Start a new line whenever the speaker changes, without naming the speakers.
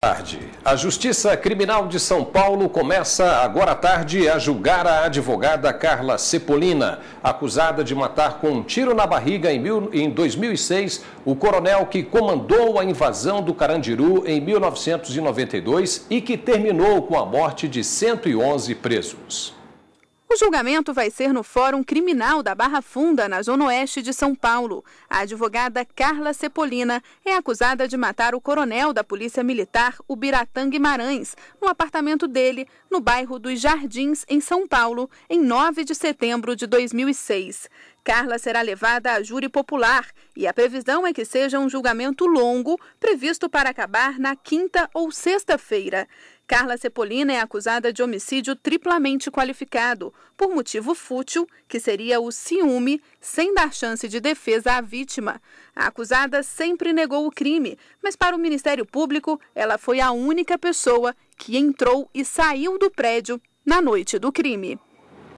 tarde. A Justiça Criminal de São Paulo começa agora à tarde a julgar a advogada Carla Cepolina, acusada de matar com um tiro na barriga em, mil, em 2006 o coronel que comandou a invasão do Carandiru em 1992 e que terminou com a morte de 111 presos
julgamento vai ser no Fórum Criminal da Barra Funda, na Zona Oeste de São Paulo. A advogada Carla Cepolina é acusada de matar o coronel da Polícia Militar, Ubiratã Guimarães, no apartamento dele, no bairro dos Jardins, em São Paulo, em 9 de setembro de 2006. Carla será levada a júri popular e a previsão é que seja um julgamento longo, previsto para acabar na quinta ou sexta-feira. Carla Cepolina é acusada de homicídio triplamente qualificado, por motivo fútil, que seria o ciúme, sem dar chance de defesa à vítima. A acusada sempre negou o crime, mas para o Ministério Público, ela foi a única pessoa que entrou e saiu do prédio na noite do crime.